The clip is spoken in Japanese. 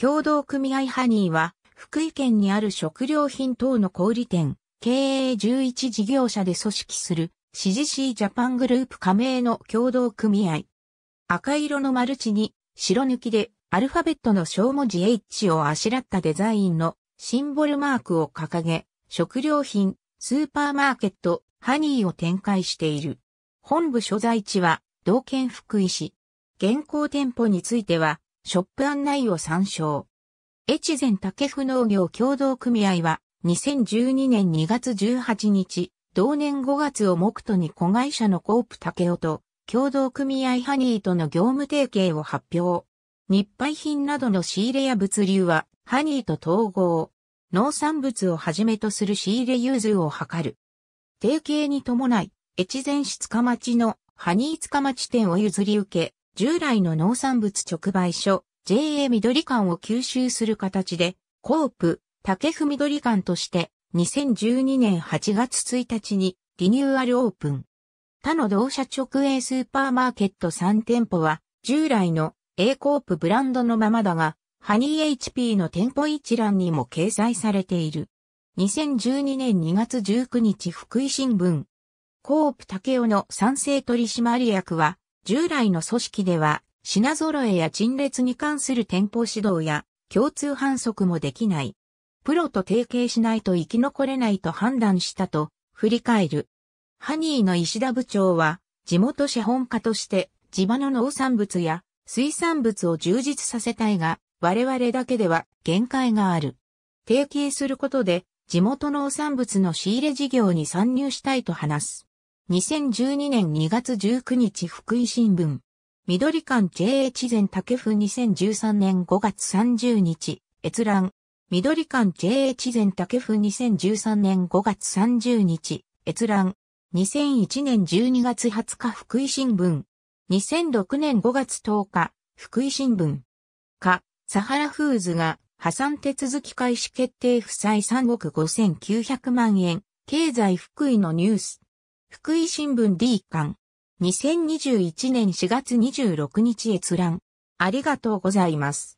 共同組合ハニーは、福井県にある食料品等の小売店、経営11事業者で組織する、CGC ジャパングループ加盟の共同組合。赤色のマルチに、白抜きで、アルファベットの小文字 H をあしらったデザインのシンボルマークを掲げ、食料品、スーパーマーケット、ハニーを展開している。本部所在地は、道県福井市。現行店舗については、ショップ案内を参照。越前竹府農業協同組合は、2012年2月18日、同年5月を目途に子会社のコープ竹尾と、共同組合ハニーとの業務提携を発表。日配品などの仕入れや物流は、ハニーと統合。農産物をはじめとする仕入れ融通を図る。提携に伴い、越前市塚町のハニー塚町店を譲り受け、従来の農産物直売所、JA 緑館を吸収する形で、コープ、竹踏緑館として、2012年8月1日にリニューアルオープン。他の同社直営スーパーマーケット3店舗は、従来の A コープブランドのままだが、ハニー HP の店舗一覧にも掲載されている。2012年2月19日福井新聞。コープ竹雄の賛成取締役は、従来の組織では、品揃えや陳列に関する店舗指導や共通反則もできない。プロと提携しないと生き残れないと判断したと振り返る。ハニーの石田部長は地元資本家として地場の農産物や水産物を充実させたいが我々だけでは限界がある。提携することで地元農産物の仕入れ事業に参入したいと話す。2012年2月19日福井新聞。緑館 j h 知前竹風2013年5月30日、閲覧。緑館 j h 知前竹風2013年5月30日、閲覧。2001年12月20日福井新聞。2006年5月10日、福井新聞。か、サハラフーズが破産手続き開始決定負債3億5900万円。経済福井のニュース。福井新聞 D 館。2021年4月26日閲覧。ありがとうございます。